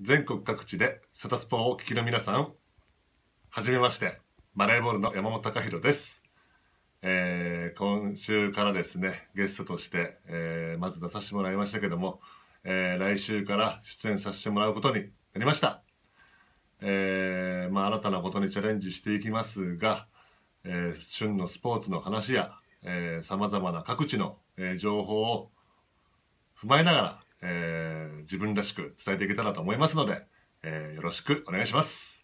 全国各地でサタスポをお聞きの皆さんはじめましてバレーボールの山本貴弘です、えー、今週からですねゲストとして、えー、まず出させてもらいましたけども、えー、来週から出演させてもらうことになりました、えまあ、新たなことにチャレンジしていきますが、え旬のスポーツの話やさまざまな各地の、え情報を踏まえながら、え自分らしく伝えていけたらと思いますので、えー、よろしくお願いします。